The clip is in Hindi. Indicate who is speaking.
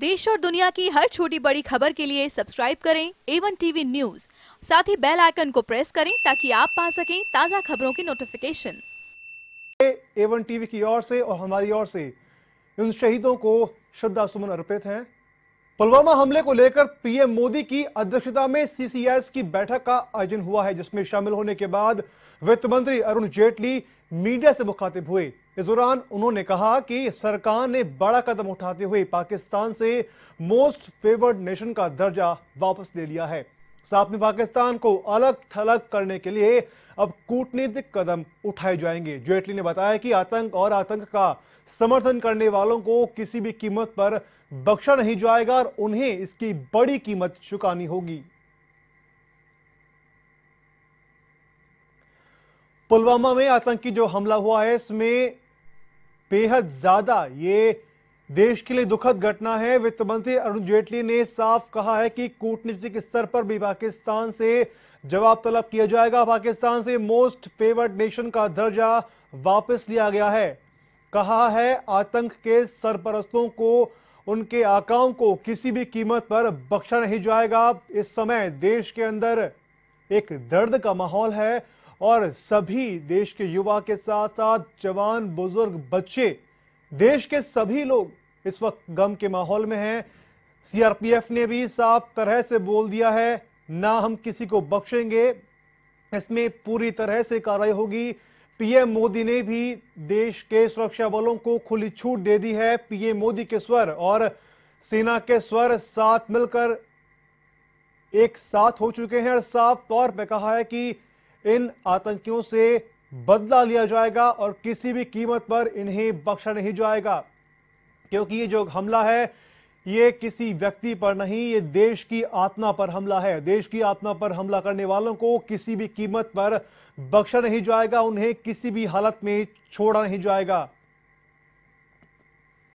Speaker 1: देश और दुनिया की हर छोटी बड़ी खबर के लिए सब्सक्राइब करें एवन टीवी न्यूज साथ ही बेल आइकन को प्रेस करें ताकि आप पा सकें ताज़ा खबरों की नोटिफिकेशन एवन टीवी की ओर से और हमारी ओर से इन शहीदों को श्रद्धा सुमन अर्पित हैं पुलवामा हमले को लेकर पीएम मोदी की अध्यक्षता में सीसीएस की बैठक का आयोजन हुआ है जिसमें शामिल होने के बाद वित्त मंत्री अरुण जेटली मीडिया से मुखातिब हुए इस दौरान उन्होंने कहा कि सरकार ने बड़ा कदम उठाते हुए पाकिस्तान से मोस्ट फेवर्ड नेशन का दर्जा वापस ले लिया है साथ में पाकिस्तान को अलग थलग करने के लिए अब कूटनीतिक कदम उठाए जाएंगे जेटली ने बताया कि आतंक और आतंक का समर्थन करने वालों को किसी भी कीमत पर बख्शा नहीं जाएगा और उन्हें इसकी बड़ी कीमत चुकानी होगी पुलवामा में आतंकी जो हमला हुआ है इसमें बेहद ज्यादा ये देश के लिए दुखद घटना है वित्त मंत्री अरुण जेटली ने साफ कहा है कि कूटनीतिक स्तर पर भी पाकिस्तान से जवाब तलब किया जाएगा पाकिस्तान से मोस्ट फेवर्ड नेशन का दर्जा वापस लिया गया है कहा है आतंक के सरपरस्तों को उनके आकाओं को किसी भी कीमत पर बख्शा नहीं जाएगा इस समय देश के अंदर एक दर्द का माहौल है और सभी देश के युवा के साथ साथ जवान बुजुर्ग बच्चे देश के सभी लोग इस वक्त गम के माहौल में हैं सीआरपीएफ ने भी साफ तरह से बोल दिया है ना हम किसी को बख्शेंगे इसमें पूरी तरह से कार्रवाई होगी पीएम मोदी ने भी देश के सुरक्षा बलों को खुली छूट दे दी है पीएम मोदी के स्वर और सेना के स्वर साथ मिलकर एक साथ हो चुके हैं और साफ तौर पर कहा है कि इन आतंकियों से बदला लिया जाएगा और किसी भी कीमत पर इन्हें बख्शा नहीं जाएगा क्योंकि ये जो हमला है ये किसी व्यक्ति पर नहीं ये देश की आत्मा पर हमला है देश की आत्मा पर हमला करने वालों को किसी भी कीमत पर बख्शा नहीं जाएगा उन्हें किसी भी हालत में छोड़ा नहीं जाएगा